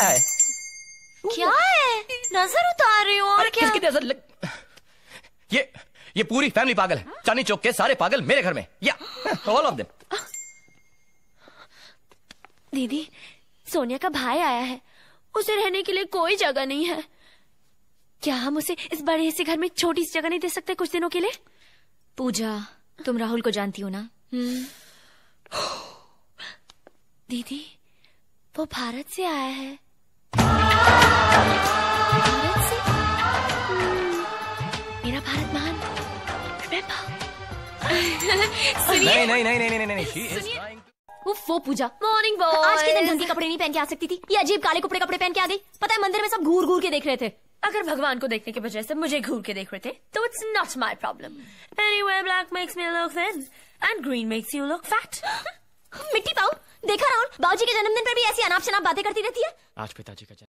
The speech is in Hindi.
क्या है क्या है नजर उतार रही हो क्या किसकी नजर लग... ये ये पूरी फैमिली पागल है चांदी चौक के सारे पागल मेरे घर में या ऑल ऑफ देम दीदी सोनिया का भाई आया है उसे रहने के लिए कोई जगह नहीं है क्या हम उसे इस बड़े से घर में छोटी सी जगह नहीं दे सकते कुछ दिनों के लिए पूजा तुम राहुल को जानती हो ना हम्म। दीदी वो भारत से आया है मेरा भारत महान नहीं नहीं नहीं नहीं नहीं नहीं वो पूजा मॉर्निंग बॉय आज के दिन गंदे कपड़े नहीं पहन के आ सकती थी ये अजीब काले कपड़े कपड़े पहन के आ गई पता है मंदिर में सब घूर घूर के देख रहे थे अगर भगवान को देखने के बजाय सब मुझे घूर के देख रहे थे तो it's not my problem anyway black makes me look thin and green makes you look fat मिट्टी पाऊ देखा राहुल बाबूजी के जन्मदिन पर भी ऐसी अनाप शनाप बातें करती रहती है आज पिताजी का